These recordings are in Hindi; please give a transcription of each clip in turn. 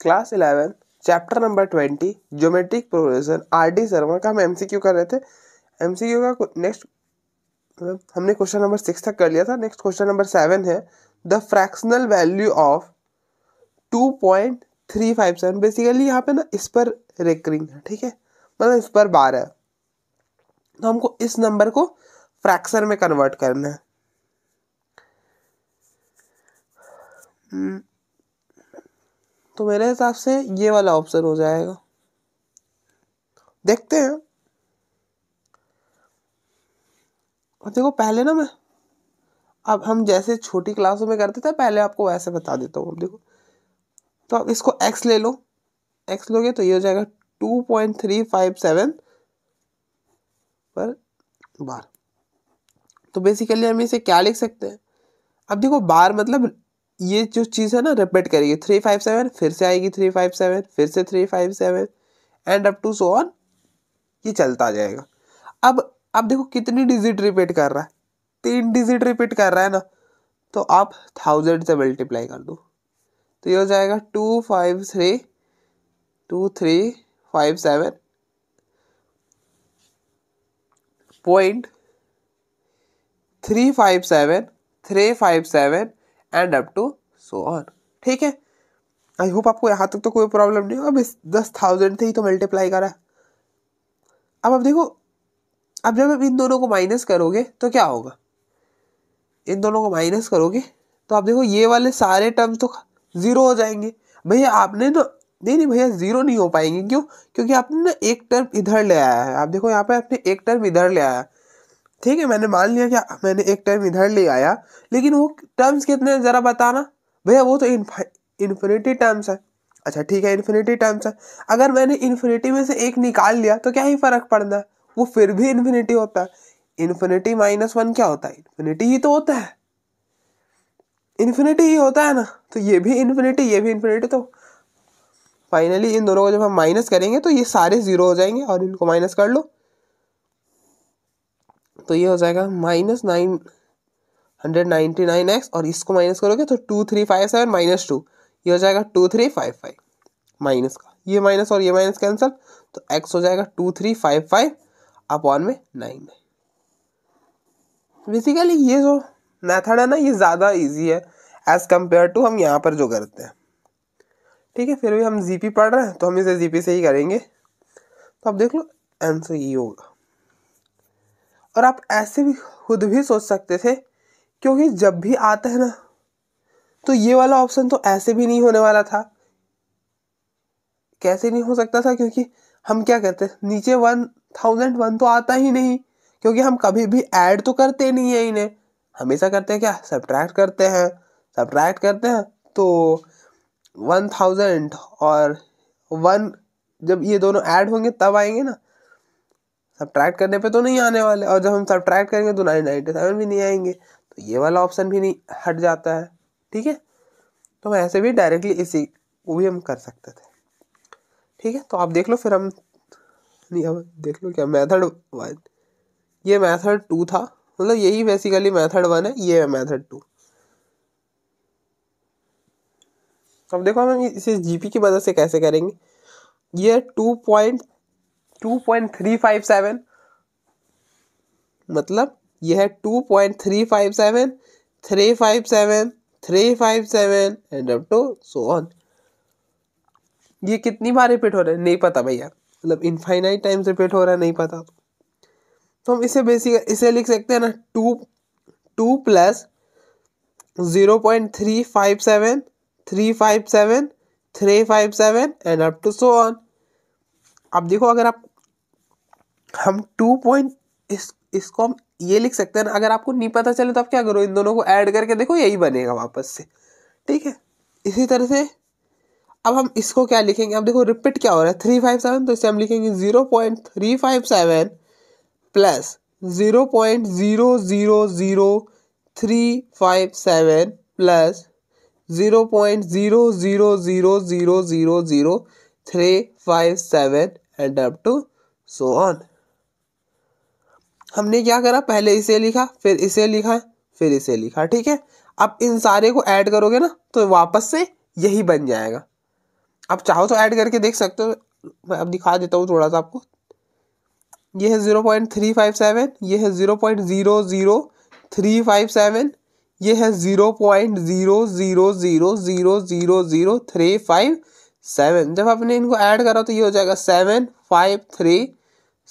Class eleven chapter number twenty geometric progression R D Sharma का हम एम सी क्यू कर रहे थे एम सी क्यू का नेक्स्ट मतलब हमने क्वेश्चन नंबर सिक्स तक कर लिया था नेक्स्ट क्वेश्चन नंबर सेवन है the fractional value of two point three five seven basically यहाँ पे ना इस पर रेकरिंग है ठीक है मतलब इस पर बारह है तो हमको इस नंबर को फ्रैक्शन में कन्वर्ट करना है हम्म, तो मेरे हिसाब से ये वाला ऑप्शन हो जाएगा देखते हैं और देखो पहले ना मैं अब हम जैसे छोटी क्लासों में करते थे पहले आपको वैसे बता देता हूँ देखो तो आप इसको एक्स ले लो एक्स लोगे तो ये हो जाएगा two point three five seven पर बार तो बेसिकली हम इसे क्या लिख सकते हैं अब देखो बार मतलब ये जो चीज़ है ना रिपीट करेगी थ्री फाइव सेवन फिर से आएगी थ्री फाइव सेवन फिर से three five seven and up to so on ये चलता जाएगा अब आप देखो कितनी डिजिट रिपीट कर रहा है तीन डिजिट रिपीट कर रहा है ना तो आप थाउजेंड से मल्टीप्लाई कर दो तो ये हो जाएगा two five three two three five seven point three five seven three five seven and up to so on ठीक है आई होप आपको यहाँ तक तो कोई प्रॉब्लम नहीं अब इस दस थाउजेंड से ही तो मल्टीप्लाई करा अब अब देखो अब जब आप इन दोनों को माइनस करोगे तो क्या होगा इन दोनों को माइनस करोगे तो आप देखो ये वाले सारे टर्म्स तो ज़ीरो हो जाएंगे भैया आपने ना नहीं नहीं भैया ज़ीरो नहीं हो पाएंगे क्यों क्योंकि आपने ना एक टर्म इधर ले आया है आप देखो यहाँ पे आपने एक टर्म इधर ले आया है ठीक है मैंने मान लिया कि मैंने एक टर्म इधर ले आया लेकिन वो टर्म्स कितने ज़रा बताना भैया वो तो इन्फिनिटी टर्म्स है अच्छा ठीक है इन्फिनिटी टर्म्स है अगर मैंने इन्फिनिटी में से एक निकाल लिया तो क्या ही फ़र्क पड़ना है वो फिर भी इन्फिनिटी होता है इन्फिनिटी माइनस वन क्या होता है इन्फिनिटी ही तो होता है इन्फिनिटी ही होता है ना तो ये भी इन्फिनिटी ये भी इन्फिनिटी तो फाइनली इन दोनों को जब हम माइनस करेंगे तो ये सारे ज़ीरो हो जाएंगे और इनको माइनस कर लो तो ये हो जाएगा minus nine hundred ninety nine X और इसको माइनस करोगे तो two three five seven minus two ये हो जाएगा two three five five minus का ये माइनस और ये माइनस कैंसिल तो एक्स हो जाएगा टू थ्री फाइव फाइव आप वन में नाइन बेसिकली ये जो मैथड है ना ये ज़्यादा ईजी है एज़ कम्पेयर टू हम यहाँ पर जो करते हैं ठीक है फिर भी हम जी पढ़ रहे हैं तो हम इसे जी से ही करेंगे तो आप देख लो आंसर ये होगा और आप ऐसे भी खुद भी सोच सकते थे क्योंकि जब भी आता है ना तो ये वाला ऑप्शन तो ऐसे भी नहीं होने वाला था कैसे नहीं हो सकता था क्योंकि हम क्या करते नीचे वन थाउजेंड वन तो आता ही नहीं क्योंकि हम कभी भी ऐड तो करते नहीं है इन्हें हमेशा करते हैं क्या सब्ट्रैक्ट करते हैं सब्ट्रैक्ट करते हैं तो वन थाउजेंड और वन जब ये दोनों ऐड होंगे तब आएंगे ना सब्ट्रैक्ट करने पे तो नहीं आने वाले और जब हम सब्ट्रैक्ट करेंगे तो नाइन नाइन्टी सेवन भी नहीं आएंगे तो ये वाला ऑप्शन भी नहीं हट जाता है ठीक है तो हम ऐसे भी डायरेक्टली इसी वो भी हम कर सकते थे ठीक है तो आप देख लो फिर हम नहीं अब देख लो क्या मैथड वन ये मैथड टू था मतलब यही बेसिकली मैथड वन है ये है मैथड टू अब देखो हम इसे जीपी की मदद से कैसे करेंगे ये two point two point three five seven मतलब यह है two point three five seven three five seven three five seven and up to so on ये कितनी बार रिपीट हो रहा है नहीं पता भैया मतलब इनफाइनाइट टाइम्स रिपीट हो रहा है नहीं पता तो हम इसे बेसिक इसे लिख सकते हैं ना two two plus zero point three five seven three five seven three five seven and up to so on अब देखो अगर आप हम टू पॉइंट इस इसको हम ये लिख सकते हैं ना अगर आपको नहीं पता चले तो आप क्या करो इन दोनों को ऐड करके देखो यही बनेगा वापस से ठीक है इसी तरह से अब हम इसको क्या लिखेंगे अब देखो रिपीट क्या हो रहा है थ्री फाइव सेवन तो इसे हम लिखेंगे zero point three five seven plus zero point zero zero zero three five seven plus zero point zero zero zero zero zero zero three five seven and up to so on हमने क्या करा पहले इसे लिखा फिर इसे लिखा फिर इसे लिखा ठीक है अब इन सारे को ऐड करोगे ना तो वापस से यही बन जाएगा आप चाहो तो ऐड करके देख सकते हो मैं अब दिखा देता हूँ थोड़ा सा आपको ये है zero point three five seven ये है zero point zero zero three five seven ये है zero point zero zero zero zero zero zero three five seven जब आपने इनको ऐड करा तो ये हो जाएगा seven five three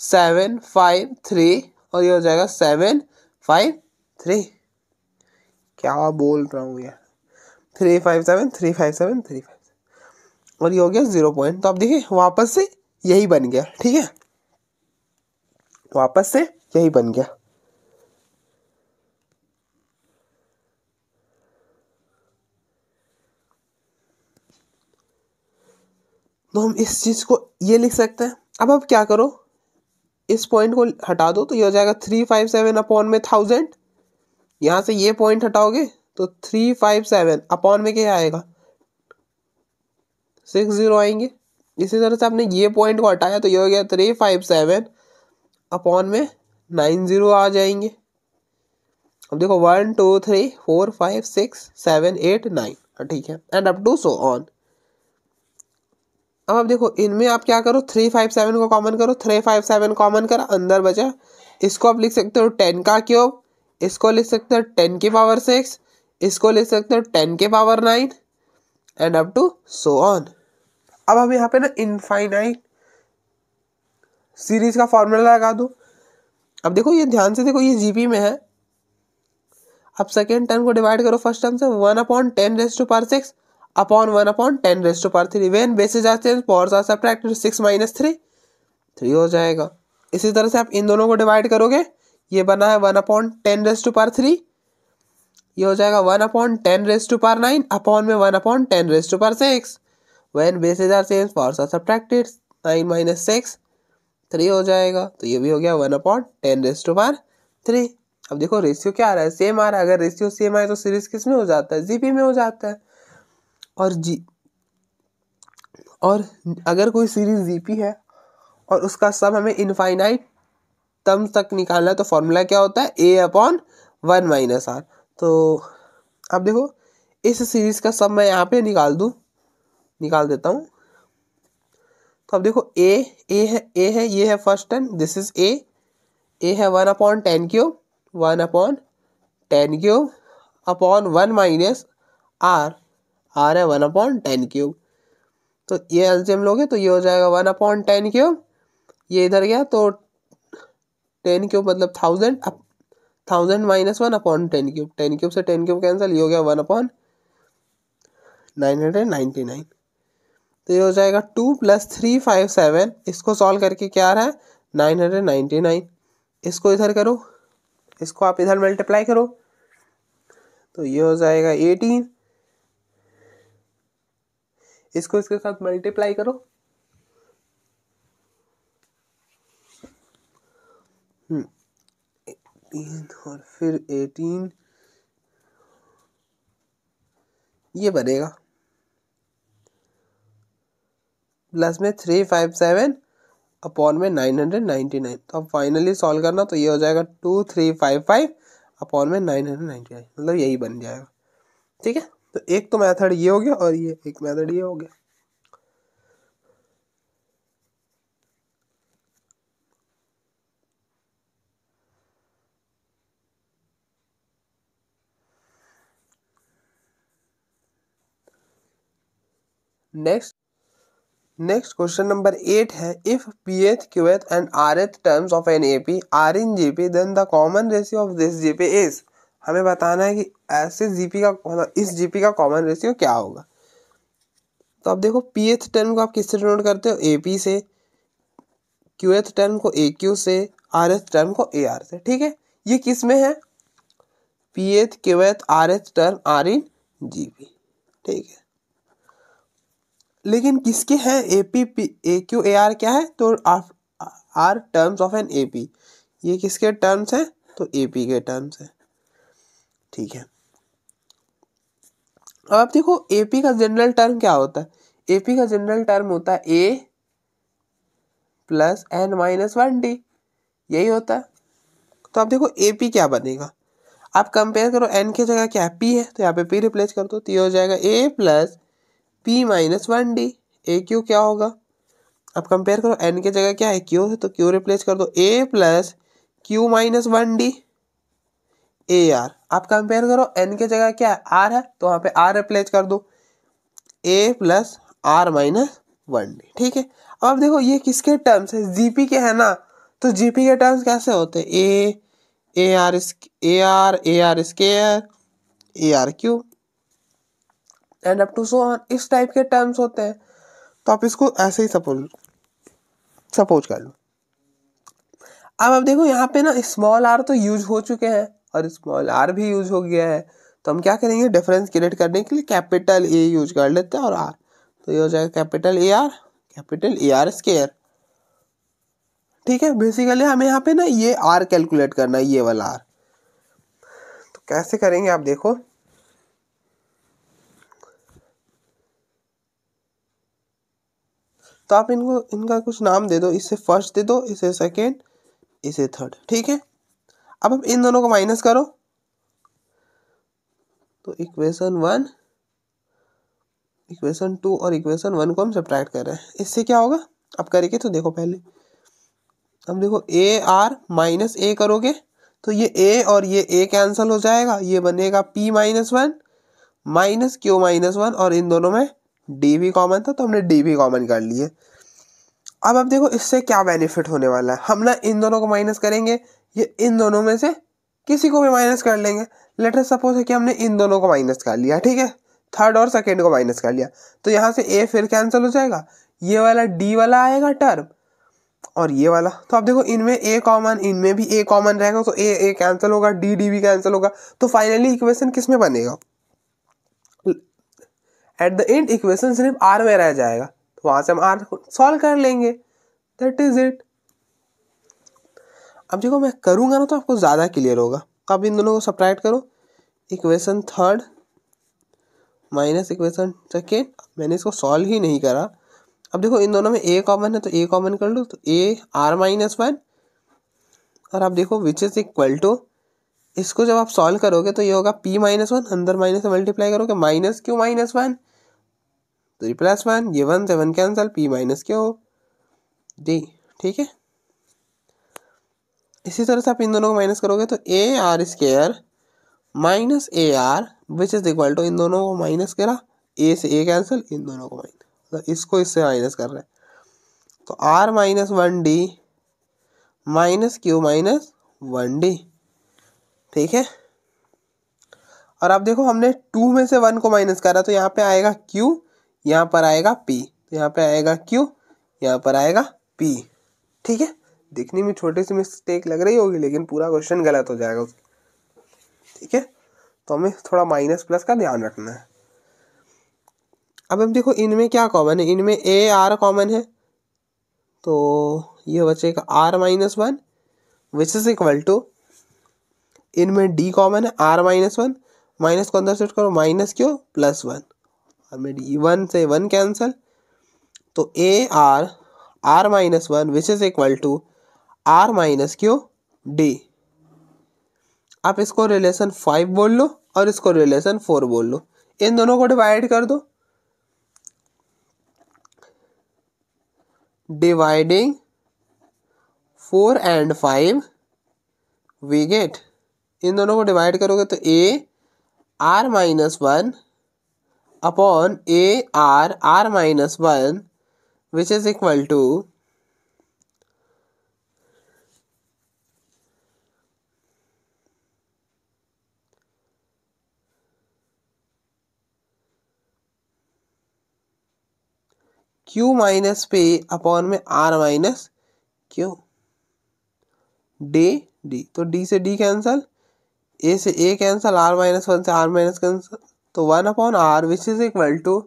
seven five three और ये हो जाएगा सेवन फाइव थ्री क्या बोल रहा हूँ यार three five seven three five seven three five और ये हो गया ज़ीरो पॉइंट तो आप देखिए वापस से यही बन गया ठीक है वापस से यही बन गया तो हम इस चीज़ को ये लिख सकते हैं अब आप क्या करो इस पॉइंट को हटा दो तो ये हो जाएगा थ्री फाइव सेवन अपॉन में थाउजेंड यहाँ से ये पॉइंट हटाओगे तो थ्री फाइव सेवन अपॉन में क्या आएगा सिक्स ज़ीरो आएंगे इसी तरह से आपने ये पॉइंट को हटाया तो ये हो गया थ्री फाइव सेवन अपॉन में नाइन ज़ीरो आ जाएंगे अब देखो one two three four five six seven eight nine ठीक है and up to so on अब आप देखो इनमें आप क्या करो थ्री फाइव सेवन को कॉमन करो थ्री फाइव सेवन कॉमन करा अंदर बचा इसको आप लिख सकते हो टेन का क्यूब इसको लिख सकते हो टेन के पावर सिक्स इसको लिख सकते हो टेन के power nine and up to so on अब हम यहाँ पे ना इनफाइनाइट सीरीज का फॉर्मूला लगा दो अब देखो ये ध्यान से देखो ये जीपी में है अब सेकेंड टर्म को डिवाइड करो फर्स्ट टर्म से one upon ten raise to power six upon one upon ten raise to power three when bases आते हैं power are six minus three three हो जाएगा इसी तरह से आप इन दोनों को डिवाइड करोगे ये बना है one upon ten raise to power three ये हो जाएगा one upon ten raise to power nine upon में one upon ten raise to power six when basis are same power are nine minus six three हो जाएगा तो ये भी हो गया one upon ten raise to power three अब देखो रेशियो क्या आ रहा है सेम आ रहा है अगर रेशियो सेम आए तो सीरीज किस में हो जाता है जीपी में हो जाता है और जी और अगर कोई सीरीज जीपी है और उसका सब हमें इनफाइनाइट टर्म तक निकालना है तो फॉर्मूला क्या होता है a upon one minus r तो अब देखो इस सीरीज़ का सब मैं यहाँ पे निकाल दूँ निकाल देता हूँ तो अब देखो ए ए है ए है ये है first term this is a a है one upon ten cube one upon ten cube upon one minus r r है वन अपॉन टेन क्यूब तो ये एल्सियम लोगे तो ये हो जाएगा वन अपॉन टेन क्यूब ये इधर गया तो टेन क्यूब मतलब thousand up thousand minus one upon ten cube ten cube से टेन क्यूब कैंसिल ये हो गया one upon nine hundred ninety nine तो ये हो जाएगा two plus three five seven इसको सॉल्व करके क्या आ रहा है नाइन हंड्रेड नाइन्टी नाइन इसको इधर करो इसको आप इधर मल्टीप्लाई करो तो ये हो जाएगा एटीन इसको इसके साथ मल्टीप्लाई करो तीन हम्म, और फिर एटीन ये बनेगा प्लस में थ्री फाइव सेवन अपॉन में नाइन हंड्रेड नाइन्टी नाइन तो अब फाइनली सॉल्व करना तो ये हो जाएगा two three five five upon में नाइन हंड्रेड नाइन्टी नाइन मतलब यही बन जाएगा ठीक है तो एक तो मेथड ये हो गया और ये एक मेथड ये हो गया next next question number eight है if p th q th and r th terms of an A P are in G P then the common ratio of this G P is हमें बताना है कि ऐसे जीपी का मतलब इस जीपी का कॉमन रेशियो क्या होगा तो आप देखो पी एथ टर्म को आप किससे डिनोट करते हो ए पी से क्यू एथ टर्म को ए क्यू से आर एथ टर्म को ए आर से ठीक है ये किस में है P th q th r th term are in G P ठीक है लेकिन किसके हैं a p p a q a r क्या है तो are terms of an A P ये किसके टर्म्स हैं तो ए पी के टर्म्स हैं ठीक है अब आप देखो एपी का जनरल टर्म क्या होता है एपी का जनरल टर्म होता है a plus n minus one d यही होता है तो आप देखो एपी क्या बनेगा आप कंपेयर करो एन की जगह क्या पी है तो यहाँ पे पी रिप्लेस कर दो तो ये हो जाएगा a plus p minus one d a q क्या होगा आप कंपेयर करो एन की जगह क्या है क्यू है तो क्यू रिप्लेस कर दो a plus q minus one d a r आप कंपेयर करो एन के जगह क्या है आर है तो वहाँ पे आर रिप्लेस कर दो a plus r minus one d ठीक है अब आप देखो ये किसके टर्म्स है जीपी के है ना तो जीपी के टर्म्स कैसे होते हैं ए ए आर इस a r a r square a r cube and up to so on इस टाइप के टर्म्स होते हैं तो आप इसको ऐसे ही सपोज सपोज कर लो अब आप देखो यहाँ पे ना स्मॉल आर तो यूज हो चुके हैं और स्मॉल आर भी यूज हो गया है तो हम क्या करेंगे डिफरेंस क्रिएट करने के लिए कैपिटल ए यूज कर लेते हैं और आर तो ये हो जाएगा capital A r capital A r square ठीक है बेसिकली हमें यहाँ पे ना ये आर कैलकुलेट करना है ये वाला आर तो कैसे करेंगे आप देखो तो आप इनको इनका कुछ नाम दे दो इसे फर्स्ट दे दो इसे सेकेंड इसे थर्ड ठीक है अब हम इन दोनों को माइनस करो तो इक्वेशन वन इक्वेशन टू और इक्वेशन वन को हम सब्ट्रैक्ट कर रहे हैं इससे क्या होगा अब करेंगे तो देखो पहले अब देखो ए आर माइनस ए करोगे तो ये ए और ये ए कैंसिल हो जाएगा ये बनेगा p minus one minus q minus one और इन दोनों में डी भी कॉमन था तो हमने डी भी कॉमन कर लिए अब अब देखो इससे क्या बेनिफिट होने वाला है हम ना इन दोनों को माइनस करेंगे ये इन दोनों में से किसी को भी माइनस कर लेंगे लेटर सपोज है कि हमने इन दोनों को माइनस कर लिया ठीक है थर्ड और सेकेंड को माइनस कर लिया तो यहाँ से ए फिर कैंसिल हो जाएगा ये वाला डी वाला आएगा टर्म और ये वाला तो आप देखो इनमें ए कॉमन इनमें भी ए कॉमन रहेगा तो ए ए कैंसिल होगा डी डी भी कैंसिल होगा तो फाइनली इक्वेशन किस में बनेगा एट द एंड इक्वेशन सिर्फ आर में रह जाएगा तो वहाँ से हम आर सॉल्व कर लेंगे दैट इज इट अब देखो मैं करूँगा ना तो आपको ज़्यादा क्लियर होगा तो आप इन दोनों को सप्राइट करो equation third minus equation second मैंने इसको सॉल्व ही नहीं करा अब देखो इन दोनों में ए कॉमन है तो ए कॉमन कर लो तो ए आर माइनस वन और आप देखो विच इज़ इक्वल टू इसको जब आप सॉल्व करोगे तो ये होगा पी माइनस वन अंदर माइनस से मल्टीप्लाई करोगे minus q minus one three plus one ये one seven cancel p minus q d ठीक है इसी तरह से आप इन दोनों को माइनस करोगे तो a r square minus a r which is equal to इन दोनों को माइनस करा ए से ए कैंसिल इन दोनों को माइनस मतलब इसको इससे माइनस कर रहे हैं तो r minus one d minus q minus one d ठीक है और आप देखो हमने टू में से वन को माइनस करा तो यहाँ पे आएगा क्यू यहाँ पर आएगा पी तो यहाँ पे आएगा क्यू यहाँ पर आएगा पी ठीक है दिखने में छोटे से मिस्टेक लग रही होगी लेकिन पूरा क्वेश्चन गलत हो जाएगा उसका ठीक है तो हमें थोड़ा माइनस प्लस का ध्यान रखना है अब हम देखो इनमें क्या कॉमन है इनमें ए आर कॉमन है तो ये बचेगा r minus one which is equal to इनमें डी कॉमन है आर माइनस वन माइनस को अंदर सेट करो माइनस क्यों प्लस वन और मैं डी वन से वन कैंसिल तो a r r minus one which is equal to r minus q d आप इसको रिलेशन फाइव बोल लो और इसको रिलेशन फोर बोल लो इन दोनों को डिवाइड कर दो dividing four and five we get इन दोनों को डिवाइड करोगे तो a r minus one upon a r r minus one which is equal to q minus p upon में r minus q d d तो डी से डी कैंसल ए से a cancel r minus one से आर माइनस कैंसल तो one upon r which is equal to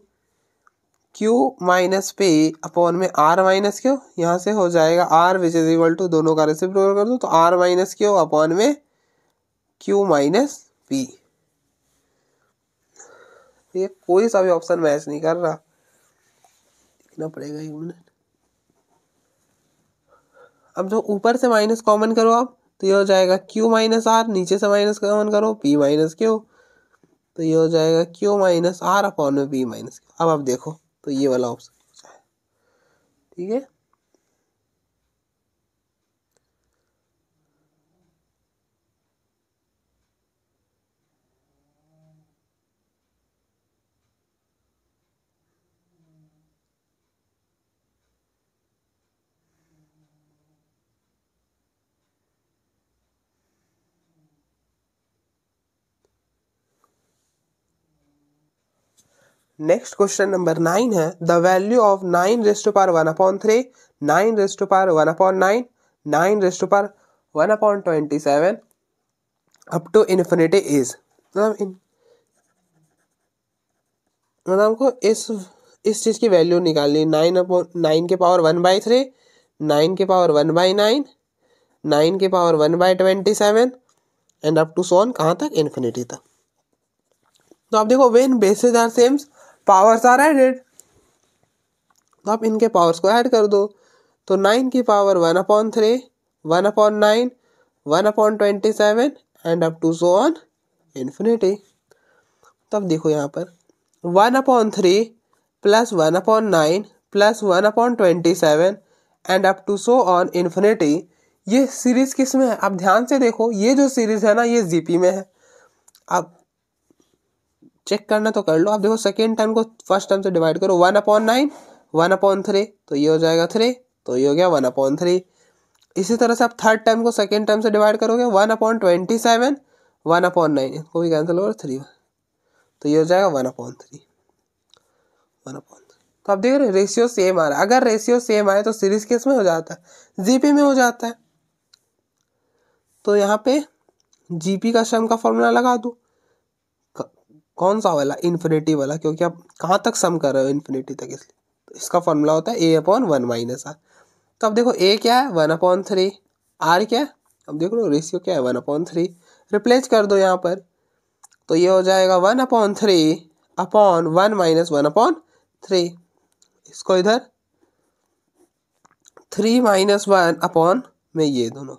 q minus p upon में आर माइनस क्यू यहाँ से हो जाएगा r which is equal to दोनों का रेसिप कर दो तो आर माइनस क्यू अपॉन में क्यू माइनस पी ये कोई सा भी ऑप्शन मैच नहीं कर रहा देखना पड़ेगा एक अब जो ऊपर से माइनस कॉमन करो आप तो ये हो जाएगा क्यू माइनस आर नीचे से माइनस कॉमन करो पी माइनस क्यू तो ये हो जाएगा क्यू माइनस आर अपॉन में पी माइनस अब आप देखो तो ये वाला ऑप्शन ठीक है next question number nine is the value of nine raised power one upon three nine raised power one upon nine nine raised power one upon twenty seven up to infinity is मतलब इन मतलब हमको इस इस चीज़ की वैल्यू निकालनी नाइन अपॉन नाइन के power one by three nine के power one by nine nine के power one by twenty seven and up to so on कहाँ तक इन्फिनिटी तक तो आप देखो when basis are same powers are added तो आप इनके पावर्स को ऐड कर दो तो नाइन की power one upon three one upon nine one upon twenty seven and up to so on infinity तब तो देखो यहाँ पर one upon three plus one upon nine plus one upon twenty seven and up to so on infinity ये सीरीज़ किस में है आप ध्यान से देखो ये जो सीरीज़ है ना ये जीपी में है अब चेक करना तो कर लो आप देखो सेकेंड टर्म को फर्स्ट टर्म से डिवाइड करो one upon nine one upon three तो ये हो जाएगा थ्री तो ये हो गया वन अपॉन थ्री इसी तरह से आप थर्ड टर्म को सेकेंड टर्म से डिवाइड करोगे one upon twenty seven one upon nine इनको भी कैंसिल होगा थ्री तो ये हो जाएगा one upon three one upon तो आप देख रहे रेशियो सेम आ रहा है अगर रेशियो सेम आए तो सीरीज केस में हो जाता है जीपी में हो जाता है तो यहाँ पे जीपी का सम का फॉर्मूला लगा दो कौन सा वाला इन्फिनिटी वाला क्योंकि आप कहाँ तक सम कर रहे हो इन्फिनिटी तक इसलिए तो इसका फॉर्मूला होता है a upon one minus r तो अब देखो ए क्या है वन अपॉन थ्री आर क्या है अब देख लो रेशियो क्या है वन अपॉन थ्री रिप्लेस कर दो यहाँ पर तो ये हो जाएगा one upon three upon one minus one upon three इसको इधर थ्री माइनस वन अपॉन में ये दोनों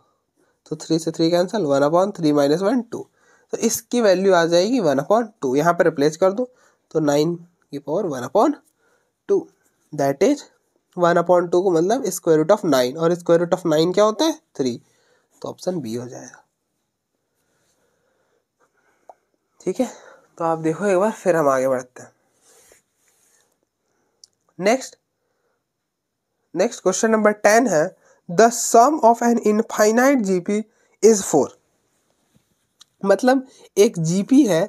तो थ्री से three cancel one upon three minus one two तो इसकी वैल्यू आ जाएगी वन अपॉन टू यहाँ पर रिप्लेस कर दो तो नाइन की power one upon two that is one upon two को मतलब स्क्वायर रूट ऑफ नाइन और स्क्वायर रूट ऑफ नाइन क्या होता है थ्री तो ऑप्शन बी हो जाएगा ठीक है तो आप देखो एक बार फिर हम आगे बढ़ते हैं next next question number ten है the sum of an infinite GP is four मतलब एक जीपी है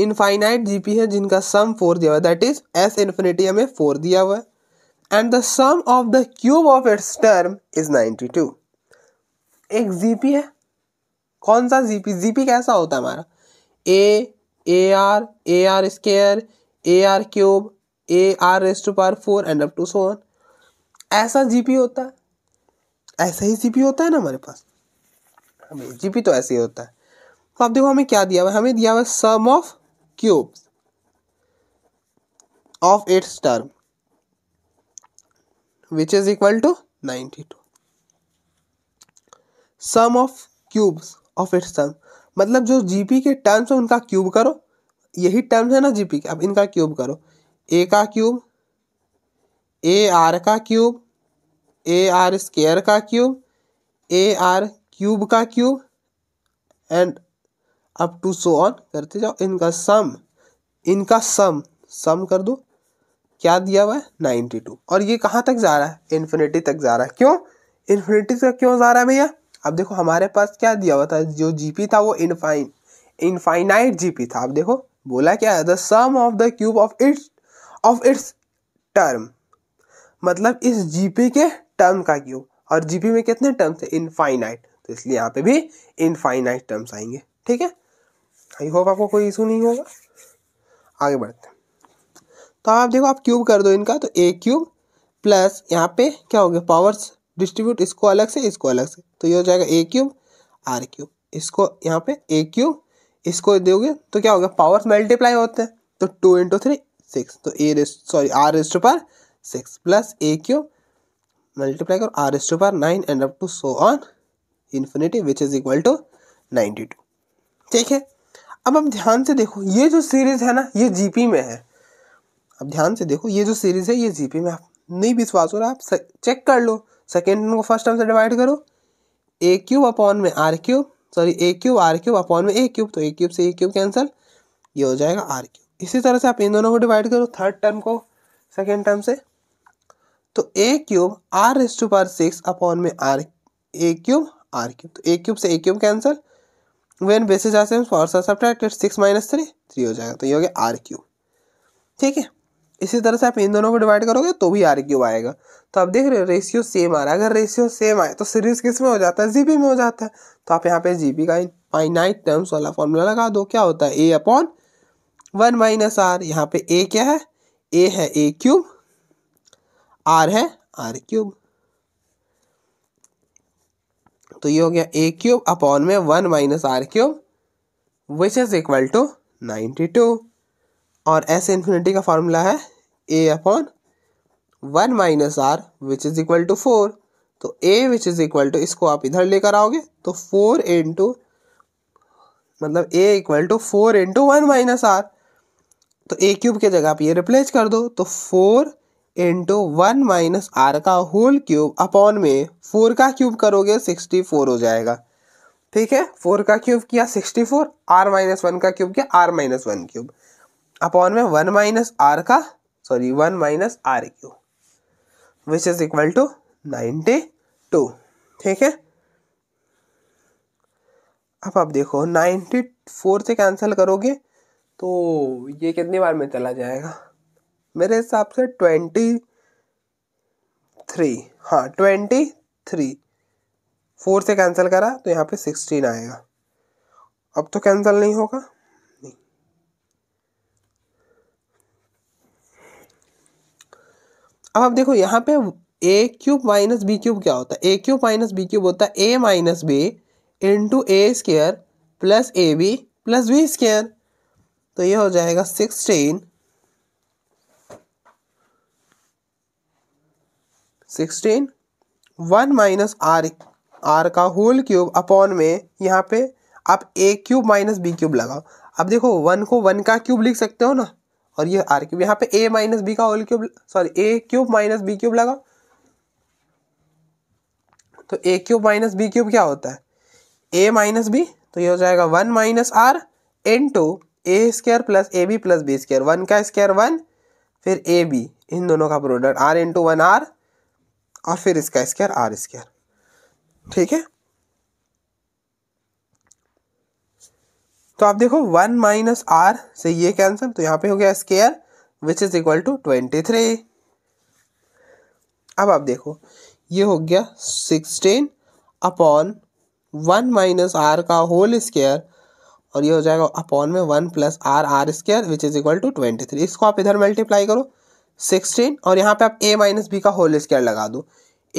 इनफाइनाइट जीपी है जिनका सम फोर दिया हुआ दैट इज एस इन्फिनिटी हमें फोर दिया हुआ है and the sum of the cube of its term is ninety two एक जीपी है कौन सा जीपी जीपी कैसा होता है हमारा a a r a r square a r cube a r raise to power four and up to so on ऐसा जीपी होता है ऐसा ही जीपी होता है ना हमारे पास हमें जीपी तो ऐसे ही होता है तो आप देखो हमें क्या दिया हुआ है हमें दिया हुआ है sum of cubes of its term which is equal to ninety two sum of cubes of its term मतलब जो जीपी के टर्म्स है उनका क्यूब करो यही टर्म्स है ना जीपी के अब इनका क्यूब करो ए का क्यूब ए आर का क्यूब ए आर स्केयर का क्यूब ए आर क्यूब का cube and up to so on करते जाओ इनका सम इनका सम सम कर दो क्या दिया हुआ है नाइन्टी टू और ये कहाँ तक जा रहा है इन्फिनिटी तक जा रहा है क्यों इन्फिनिटी तक क्यों जा रहा है भैया अब देखो हमारे पास क्या दिया हुआ था जो जी था वो इनफाइन इनफाइनाइट जी था अब देखो बोला क्या है the sum of the cube of its of its term मतलब इस जीपी के टर्म का क्यूब और जीपी में कितने टर्म थे इनफाइनाइट तो इसलिए यहाँ पे भी इनफाइनाइट टर्म्स आएंगे ठीक है आई होप आपको कोई इशू नहीं होगा आगे बढ़ते हैं तो आप देखो आप क्यूब कर दो इनका तो ए क्यूब प्लस यहाँ पे क्या हो गया पावर्स डिस्ट्रीब्यूट इसको अलग से इसको अलग से तो ये हो जाएगा ए क्यूब आर क्यूब इसको यहाँ पे ए क्यूब इसको दोगे तो क्या होगा पावर्स मल्टीप्लाई होते हैं तो टू इंटू थ्री सिक्स तो a sorry r raised power six plus a cube multiply करो r raised power nine and up to so on infinity which is equal to ninety two ठीक है अब हम ध्यान से देखो ये जो सीरीज़ है ना ये जीपी में है अब ध्यान से देखो ये जो सीरीज़ है ये जीपी में आप नहीं विश्वास हो रहा आप चेक कर लो सेकेंड टर्म को फर्स्ट टर्म से डिवाइड करो ए क्यूब अपॉन में r cube sorry a cube r cube upon में ए क्यूब तो ए क्यूब से ए क्यूब कैंसिल ये हो जाएगा आर क्यूब इसी तरह से आप इन दोनों को डिवाइड करो थर्ड टर्म को सेकेंड टर्म से तो a cube r raised to power six upon में r a cube r cube तो ए क्यूब से a cube cancel when basis are same powers subtracted six minus three three हो जाएगा तो ये हो गया आर क्यूब ठीक है इसी तरह से आप इन दोनों को डिवाइड करोगे तो भी आर क्यूब आएगा तो आप देख रहे हो रेशियो सेम आ रहा है अगर रेशियो सेम आए तो सीरीज किस में हो जाता है जीबी में हो जाता है तो आप यहाँ पे जीबी का फाइनाइट टर्म्स वाला फॉर्मूला लगा दो क्या होता है a upon one minus r यहाँ पे ए क्या है ए है ए क्यूब आर है आर क्यूब तो ये हो गया ए क्यूब अपॉन में one minus r cube which is equal to ninety two और एस इन्फिनिटी का फॉर्मूला है a upon one minus r which is equal to four तो a which is equal to इसको आप इधर लेकर आओगे तो फोर इंटू मतलब a equal to four into one minus r तो ए क्यूब की जगह आप ये रिप्लेस कर दो तो four into one minus r का होल क्यूब अपॉन में फोर का क्यूब करोगे सिक्सटी फोर हो जाएगा ठीक है फोर का क्यूब किया sixty four r minus one का क्यूब किया r minus one cube upon में वन माइनस आर का sorry one minus r cube which is equal to ninety two ठीक है अब आप देखो नाइन्टी फोर से कैंसिल करोगे तो ये कितनी बार में चला जाएगा मेरे हिसाब से ट्वेंटी थ्री हाँ ट्वेंटी थ्री फोर से कैंसिल करा तो यहाँ पे सिक्सटीन आएगा अब तो कैंसिल नहीं होगा नहीं अब आप देखो यहाँ पे a cube minus b cube क्या होता है a cube minus b cube होता है a minus b into a square plus a b plus b square तो ये हो जाएगा sixteen sixteen one minus r r का होल क्यूब अपॉन में यहाँ पे आप a cube minus b cube लगाओ अब देखो वन को वन का क्यूब लिख सकते हो ना और ये आर क्यूब यहाँ पे ए माइनस बी का whole cube sorry a cube minus b cube लगाओ तो a cube minus b cube क्या होता है ए माइनस बी तो ये हो जाएगा one minus r into a square plus a b plus b square one का स्क्वायर वन फिर ए बी इन दोनों का product r into one r और फिर इसका स्क्वायर आर स्क्वायर ठीक है तो आप देखो वन माइनस आर से ये कैंसिल तो यहां पे हो गया square which is equal to twenty three अब आप देखो ये हो गया sixteen upon one minus r का होल स्क्वायर और ये हो जाएगा अपॉन में one plus r r square which is equal to twenty three इसको आप इधर मल्टीप्लाई करो सिक्सटीन और यहाँ पे आप ए माइनस बी का होल स्केयर लगा दो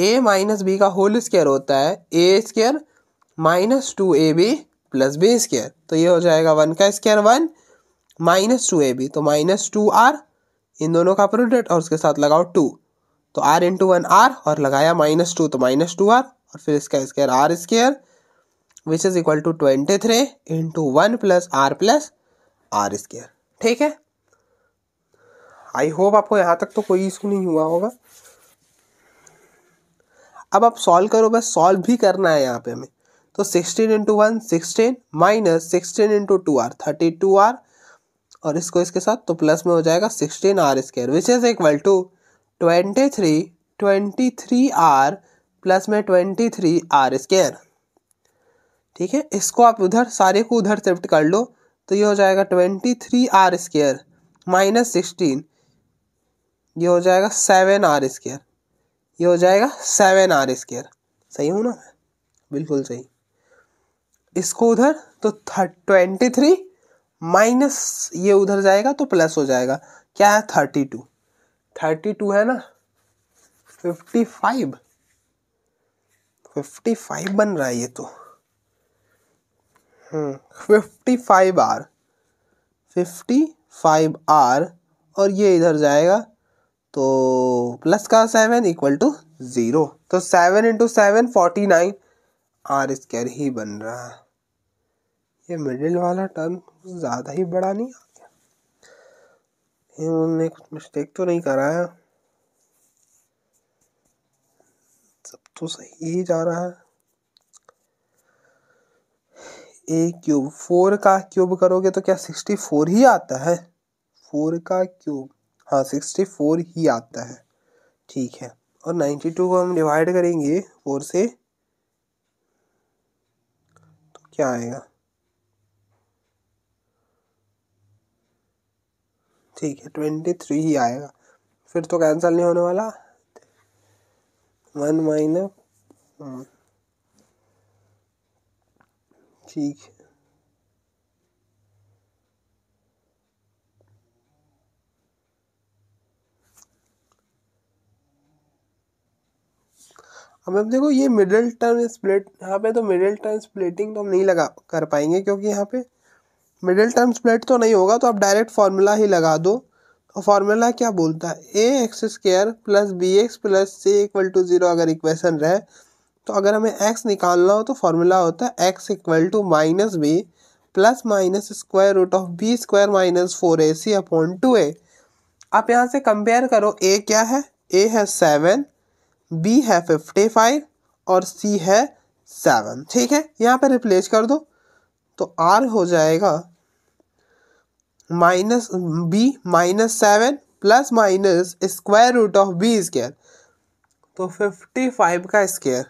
ए माइनस बी का होल स्केयर होता है a square minus two a b plus b square तो ये हो जाएगा वन का square one minus two a b तो माइनस टू आर इन दोनों का प्रोडक्ट और उसके साथ लगाओ टू तो आर इंटू वन आर और लगाया माइनस टू तो माइनस टू आर और फिर इसका square r square which is equal to twenty three into one plus r plus r square ठीक है आई होप आपको यहाँ तक तो कोई इशू नहीं हुआ होगा अब आप सॉल्व करो बस सॉल्व भी करना है यहाँ पे हमें तो sixteen into one sixteen minus sixteen into two r thirty two r और इसको इसके साथ तो प्लस में हो जाएगा sixteen r square which is equal to twenty three twenty three r plus में ट्वेंटी थ्री आर स्क्र ठीक है इसको आप उधर सारे को उधर शिफ्ट कर लो तो ये हो जाएगा twenty three r square minus sixteen ये हो जाएगा सेवन आर स्केयर ये हो जाएगा सेवन आर स्केयर सही हूँ ना बिल्कुल सही इसको उधर तो ट्वेंटी थ्री माइनस ये उधर जाएगा तो प्लस हो जाएगा क्या है थर्टी टू थर्टी टू है ना फिफ्टी फाइव फिफ्टी फाइव बन रहा है ये तो fifty five r fifty five r और ये इधर जाएगा तो प्लस का सेवन इक्वल टू ज़ीरो तो seven into seven forty nine r square ही बन रहा है ये मिडिल वाला टर्म ज़्यादा ही बड़ा नहीं आ गया उन्होंने कुछ मिस्टेक तो नहीं करा है सब तो सही ही जा रहा है ए क्यूब फोर का क्यूब करोगे तो क्या सिक्सटी फोर ही आता है फोर का क्यूब हाँ सिक्सटी फोर ही आता है ठीक है और नाइन्टी टू को हम डिवाइड करेंगे फोर से तो क्या आएगा ठीक है ट्वेंटी थ्री ही आएगा फिर तो कैंसिल नहीं होने वाला वन माइनस ठीक है अब अब देखो ये मिडिल टर्म स्प्लिट यहाँ पे तो मिडिल टर्म स्प्लिटिंग तो हम नहीं लगा कर पाएंगे क्योंकि यहाँ पे मिडिल टर्म स्प्लिट तो नहीं होगा तो आप डायरेक्ट फार्मूला ही लगा दो और तो फार्मूला क्या बोलता है a x square plus b x plus c equal to zero अगर इक्वेशन रहे तो अगर हमें एक्स निकालना हो तो फार्मूला होता है x equal to minus b plus minus square root of b square minus four a c upon two a आप यहाँ से कंपेयर करो ए क्या है ए है सेवन बी है फिफ्टी फाइव और सी है सेवन ठीक है यहाँ पर रिप्लेस कर दो तो आर हो जाएगा minus b minus seven plus minus square root of b square तो फिफ्टी फाइव का स्केयर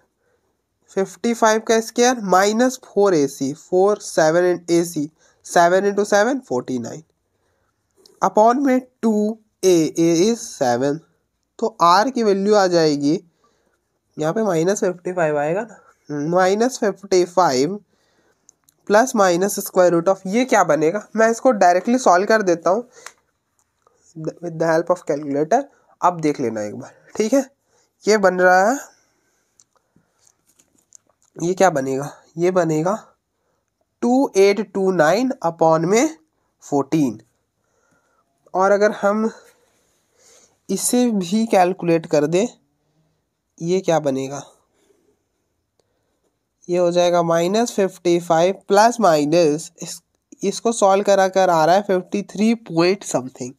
फिफ्टी फाइव का square minus four a c four seven and a c seven into seven forty nine upon में two a a is seven तो आर की वैल्यू आ जाएगी यहाँ पे माइनस फिफ्टी फाइव आएगा ना minus fifty five plus minus square root of ये क्या बनेगा मैं इसको डायरेक्टली सॉल्व कर देता हूँ with the help of calculator अब देख लेना एक बार ठीक है ये बन रहा है ये क्या बनेगा ये बनेगा two eight two nine upon में फोर्टीन और अगर हम इसे भी कैलकुलेट कर दे ये क्या बनेगा ये हो जाएगा minus fifty five plus minus इस इसको सॉल्व करा कर आ रहा है फिफ्टी थ्री पॉइंट समथिंग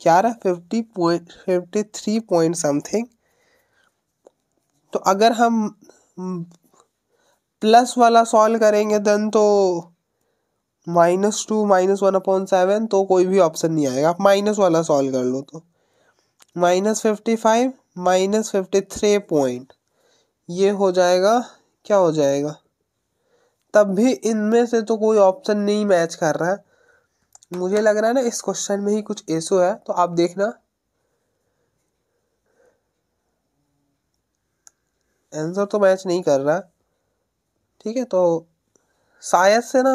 क्या रहा fifty point fifty three point something तो अगर हम प्लस वाला सॉल्व करेंगे देन तो minus two minus one point seven तो कोई भी ऑप्शन नहीं आएगा आप माइनस वाला सॉल्व कर लो तो minus fifty five minus fifty three point ये हो जाएगा क्या हो जाएगा तब भी इनमें से तो कोई ऑप्शन नहीं मैच कर रहा है मुझे लग रहा है ना इस क्वेश्चन में ही कुछ इशू है तो आप देखना आंसर तो मैच नहीं कर रहा ठीक है तो शायद से ना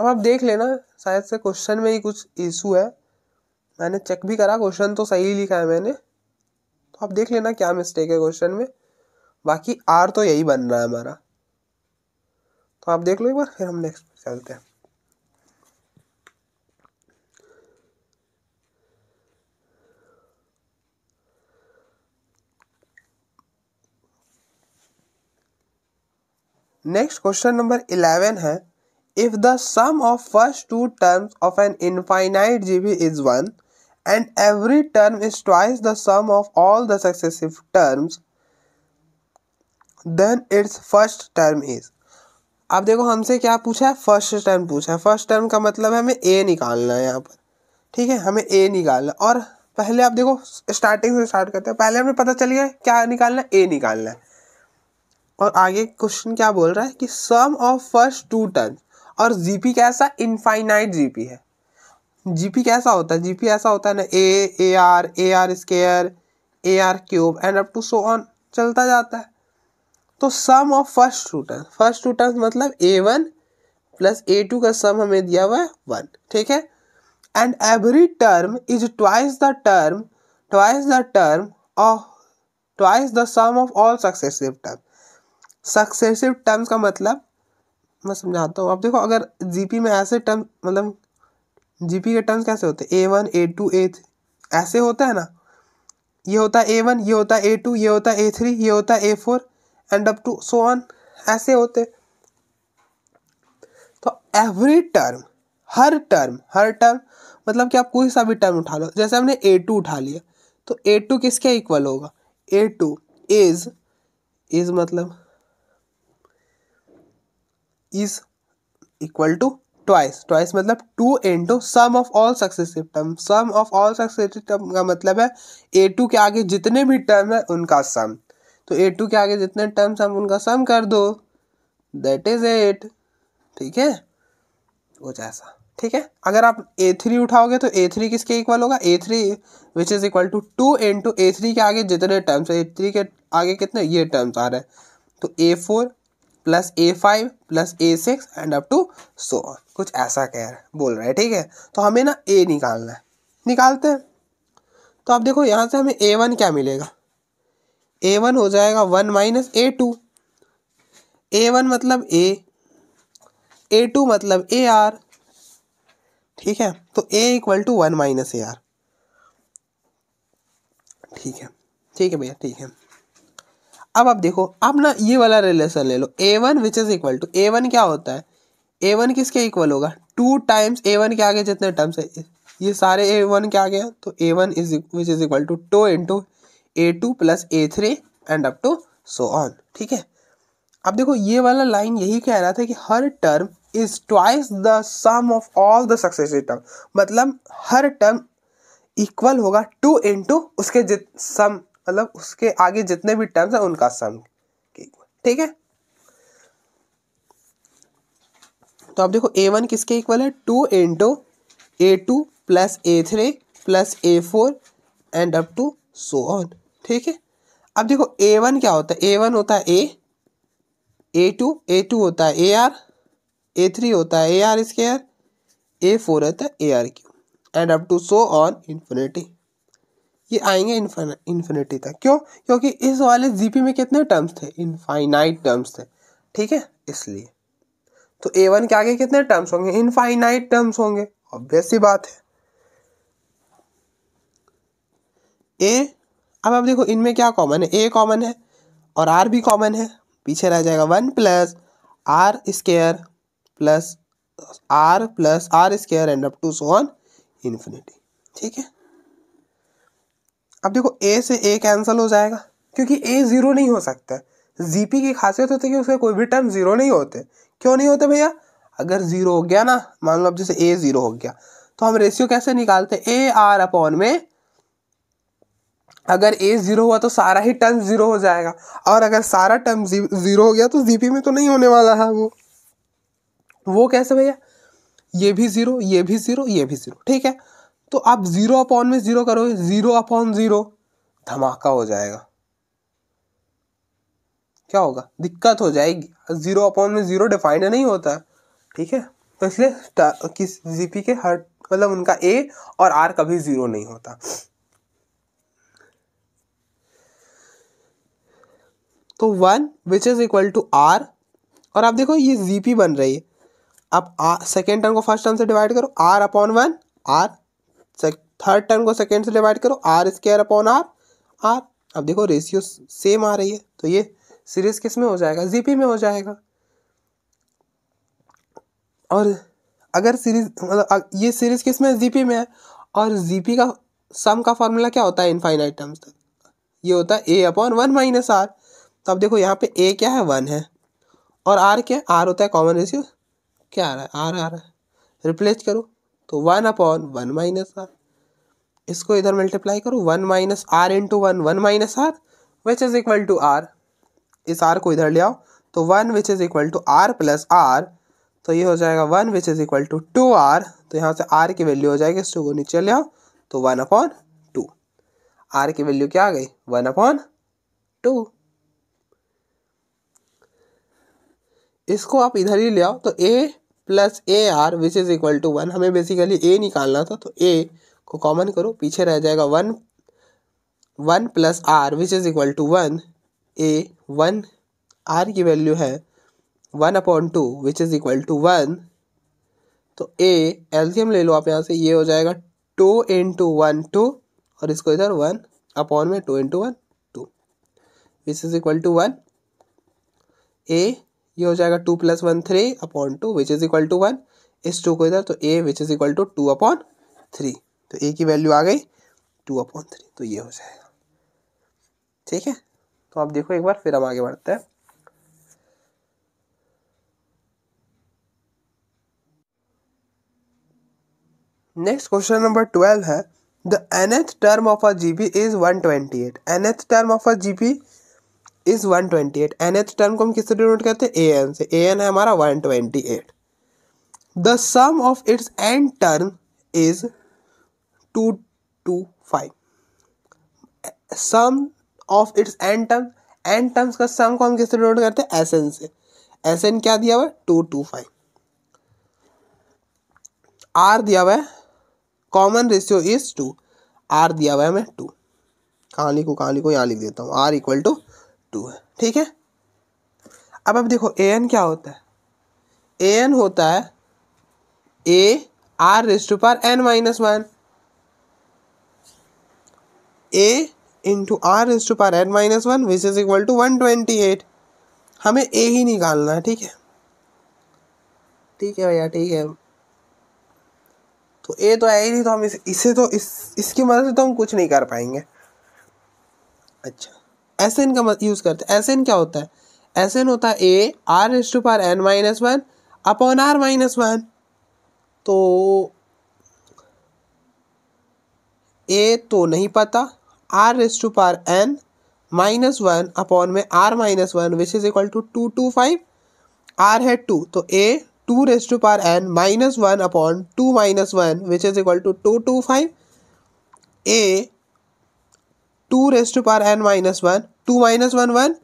अब आप देख लेना शायद से क्वेश्चन में ही कुछ इशू है मैंने चेक भी करा क्वेश्चन तो सही लिखा है मैंने तो आप देख लेना क्या मिस्टेक है क्वेश्चन में बाकी आर तो यही बन रहा है हमारा तो आप देख लो एक बार फिर हम नेक्स्ट चलते हैं नेक्स्ट क्वेश्चन नंबर इलेवन है if the sum of first two terms of an infinite GP is one and every term is twice the sum of all the successive terms then its first term is अब देखो हमसे क्या पूछा है फर्स्ट टर्म पूछा है फर्स्ट टर्म का मतलब है हमें ए निकालना है यहाँ पर ठीक है हमें ए निकालना और पहले आप देखो स्टार्टिंग से स्टार्ट करते हैं पहले हमें पता चल गया क्या निकालना है ए निकालना है और आगे क्वेश्चन क्या बोल रहा है कि sum of first two term और जीपी कैसा इनफाइनाइट जीपी है जीपी कैसा होता है जीपी ऐसा होता है ना a a r a r square a r cube and up to so on चलता जाता है तो sum of first two terms first two terms मतलब a one plus a two का सम हमें दिया हुआ है वन ठीक है and every term is twice the term twice the term of twice the sum of all successive term successive terms का मतलब मैं समझाता हूँ अब देखो अगर जीपी में ऐसे टर्म मतलब जीपी के टर्म्स कैसे होते हैं a one a two a three ऐसे होता है ना ये होता है ए वन ये होता है ए टू ये होता है ए थ्री ये होता है a four and up to so on ऐसे होते तो एवरी टर्म हर टर्म हर टर्म मतलब कि आप कोई सा भी टर्म उठा लो जैसे हमने ए टू उठा लिया तो ए टू किसके इक्वल होगा ए टू इज इज मतलब is equal to twice twice मतलब two two sum of all successive term sum of all successive term का मतलब है ए टू के आगे जितने भी टर्म है उनका सम तो ए टू के आगे जितने टर्म्स हम उनका सम कर दो दैट इज एट ठीक है वो जैसा ठीक है अगर आप ए थ्री उठाओगे तो ए थ्री किसके इक्वल होगा a three which is equal to two into a three के आगे जितने टर्म्स है ए थ्री के आगे कितने ये टर्म्स आ रहे हैं तो a four plus a five plus a six and up to so कुछ ऐसा कह रहा है बोल रहा है ठीक है तो हमें ना ए निकालना है निकालते हैं तो आप देखो यहाँ से हमें ए वन क्या मिलेगा ए वन हो जाएगा one minus a two a one मतलब ए ए टू मतलब ए आर ठीक है तो a equal to one minus a r ठीक है ठीक है भैया ठीक है अब आप देखो अब ना ये वाला रिलेशन ले लो a one which is equal to a one क्या होता है ए वन किसके इक्वल होगा टू टाइम्स ए वन के आगे जितने टर्म्स है ये सारे ए वन के आगे हैं तो a one is which is equal to two into a two plus a three and up to so on ठीक है अब देखो ये वाला लाइन यही कह रहा था कि हर term is twice the sum of all the successive term मतलब हर टर्म इक्वल होगा टू इंटू उसके जित सम मतलब उसके आगे जितने भी टर्म्स हैं उनका सम ठीक है तो आप देखो ए वन किसके इक्वल है two into a two plus a three plus a four and up to so on ठीक है अब देखो ए वन क्या होता है ए वन होता है ए ए टू ए टू होता है ए आर ए थ्री होता है a r square a four होता है a r cube and up to so on infinity ये आएंगे इन्फिनिटी तक क्यों क्योंकि इस वाले जीपी में कितने टर्म्स थे इनफाइनाइट टर्म्स थे ठीक है इसलिए तो ए वन के आगे कितने टर्म्स होंगे इनफाइनाइट टर्म्स होंगे ऑब्वियस ही बात है ए अब आप देखो इनमें क्या कॉमन है ए कॉमन है और आर भी कॉमन है पीछे रह जाएगा one plus r square plus r plus r square and up to so on infinity ठीक है अब देखो ए से ए कैंसिल हो जाएगा क्योंकि ए ज़ीरो नहीं हो सकता जीपी की खासियत होती है कि उसके कोई भी टर्म ज़ीरो नहीं होते क्यों नहीं होते भैया अगर ज़ीरो हो गया ना मान लो अब जैसे ए ज़ीरो हो गया तो हम रेशियो कैसे निकालते ए आर अपॉन में अगर ए ज़ीरो हुआ तो सारा ही टर्म ज़ीरो हो जाएगा और अगर सारा टर्म ज़ीरो हो गया तो जीपी में तो नहीं होने वाला है वो वो कैसे भैया ये भी ज़ीरो ये भी ज़ीरो ये भी ज़ीरो ठीक है तो आप ज़ीरो अपॉन में ज़ीरो करोगे ज़ीरो अपॉन ज़ीरो धमाका हो जाएगा क्या होगा दिक्कत हो जाएगी ज़ीरो अपॉन में ज़ीरो डिफाइंड नहीं होता है ठीक है तो इसलिए किस जीपी के हर मतलब उनका ए और आर कभी ज़ीरो नहीं होता तो one which is equal to r और आप देखो ये जीपी बन रही है आप सेकेंड टर्म को फर्स्ट टर्म से डिवाइड करो r upon one r third term को सेकेंड से डिवाइड करो r square upon r r अब देखो रेशियो सेम आ रही है तो ये सीरीज किस में हो जाएगा जी में हो जाएगा और अगर सीरीज मतलब ये सीरीज किस में जी में है और जी का सम का फॉर्मूला क्या होता है इनफाइनाइट टर्म्स तक ये होता है a upon one minus r तो अब देखो यहाँ पे ए क्या है वन है और आर क्या है आर होता है कॉमन रेशियो क्या आ रहा है आर आ रहा है रिप्लेस करो तो one upon one minus r इसको इधर मल्टीप्लाई करो one minus r into one one minus r which is equal to r इस आर को इधर ले आओ तो one which is equal to r plus r तो ये हो जाएगा one which is equal to two r तो यहाँ से आर की वैल्यू हो जाएगी इस टू को नीचे ले आओ तो वन अपॉन टू आर की वैल्यू क्या आ गई वन अपॉन टू इसको आप इधर ही ले आओ तो a plus a r which is equal to one हमें बेसिकली ए निकालना था तो ए को कॉमन करो पीछे रह जाएगा one one plus r which is equal to one a one r की वैल्यू है one upon two which is equal to one तो ए एल्सियम ले लो आप यहाँ से ये हो जाएगा टू इंटू वन टू और इसको इधर वन अपॉन में two into one two which is equal to one a ये हो जाएगा two plus one three upon two which is equal to one इस टू को इधर तो a which is equal to two upon three तो ए की वैल्यू आ गई टू अपॉन थ्री तो ये हो जाएगा ठीक है तो आप देखो एक बार फिर हम आगे बढ़ते हैं नेक्स्ट क्वेश्चन नंबर ट्वेल्व है the nth term of a GP is one twenty eight nth term of a GP is 128 nth term को हम किससे डिनोट करते हैं ए एन से ए एन है हमारा 128 the sum of its n term is two two five sum of its n term n terms का सम को हम किससे डिनोट करते हैं एस एन से एस एन क्या दिया हुआ है टू टू फाइव आर दिया हुआ है common ratio is two r दिया हुआ है हमें टू कहाँ लिखूँ कहाँ लिखूँ यहाँ लिख देता हूँ आर इक्वल टू टू है ठीक है अब अब देखो ए एन क्या होता है ए एन होता है a r raise to power n minus one a into r raise to power n minus one which is equal to one twenty eight हमें ए ही निकालना है ठीक है ठीक है भैया ठीक है तो ए तो है ही नहीं तो हम इसे तो इस इसकी मदद से तो हम कुछ नहीं कर पाएंगे अच्छा एस एन का यूज़ करते हैं एस एन क्या होता है एस एन होता है a r raise to power n minus one upon r minus one तो ए तो नहीं पता r raise to power n minus one upon में r minus one which is equal to two two five r है टू तो a two raise to power n minus one upon two minus one which is equal to two two five a two raise to power n minus one two minus one one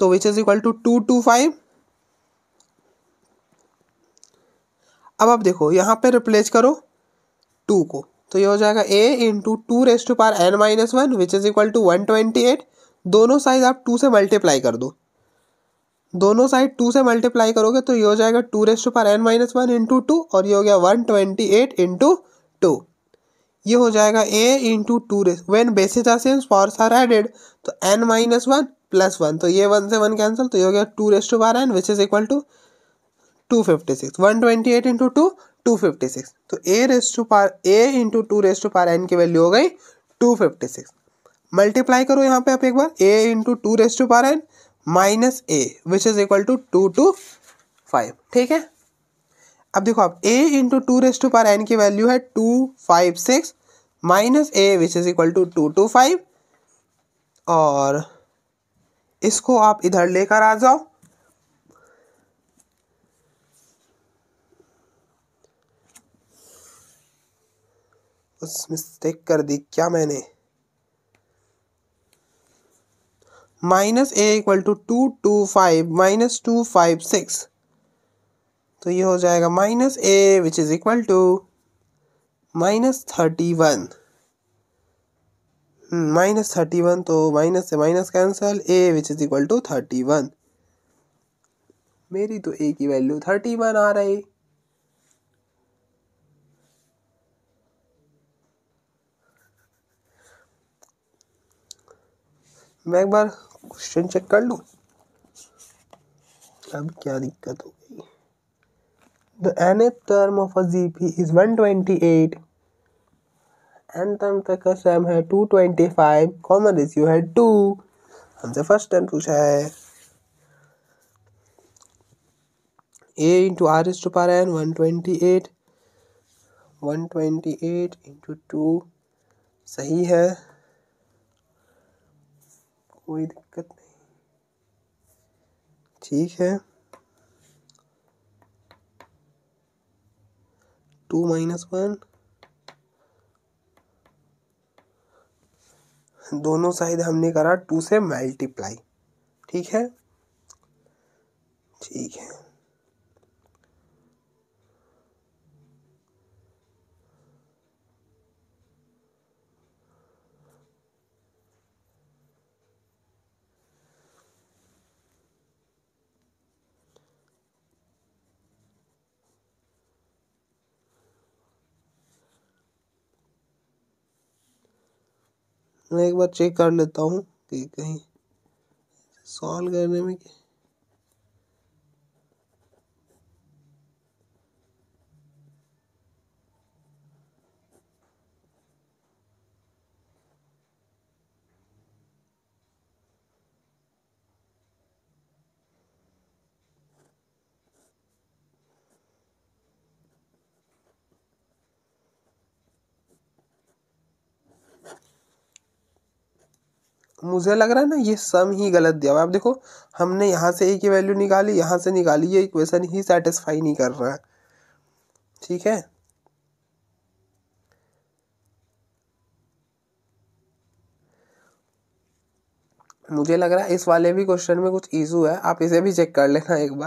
तो which is equal to two two five अब आप देखो यहाँ पे रिप्लेस करो टू को तो ये हो जाएगा a into two raise to power n minus one which is equal to one twenty eight दोनों साइज आप टू से मल्टीप्लाई कर दो दोनों साइड टू से मल्टीप्लाई करोगे तो ये हो जाएगा two raise to power n minus one into two और ये हो गया one twenty eight into two ये हो जाएगा a into two raise when basis are same powers are added तो n minus one plus one तो ये वन से वन कैंसिल तो ये हो गया two raise to power n which is equal to two fifty six one twenty eight into two two fifty six तो a raise to power a into two raise to power n की वैल्यू हो गई टू फिफ्टी सिक्स मल्टीप्लाई करो यहाँ पे आप एक बार a into two raise to power n minus a which is equal to two two five ठीक है अब देखो आप a into two raise to power n की वैल्यू है two five six minus a which is equal to two two five और इसको आप इधर लेकर आ जाओ उस मिस्टेक कर दी क्या मैंने minus a equal to two two five minus two five six तो ये हो जाएगा minus a which is equal to minus thirty one hmm, minus thirty one तो माइनस से minus cancel a which is equal to thirty one मेरी तो ए की वैल्यू थर्टी वन आ रही मैं एक बार क्वेश्चन चेक कर लू अब क्या दिक्कत हो The nth term of a GP is 128. N term तक का है 225 कॉमन रेशियो है 2 हमसे फर्स्ट टर्म पूछा है a into r is two power n one twenty eight one twenty eight into two सही है कोई दिक्कत नहीं ठीक है टू माइनस वन दोनों साइड हमने करा टू से मल्टीप्लाई ठीक है ठीक है मैं एक बार चेक कर लेता हूँ कि कहीं सॉल्व करने में मुझे लग रहा है ना ये सम ही गलत दिया हुआ है अब देखो हमने यहाँ से ए की वैल्यू निकाली यहाँ से निकाली ये इक्वेशन ही सेटिस्फाई नहीं कर रहा है ठीक है मुझे लग रहा है इस वाले भी क्वेश्चन में कुछ इशू है आप इसे भी चेक कर लेना एक बार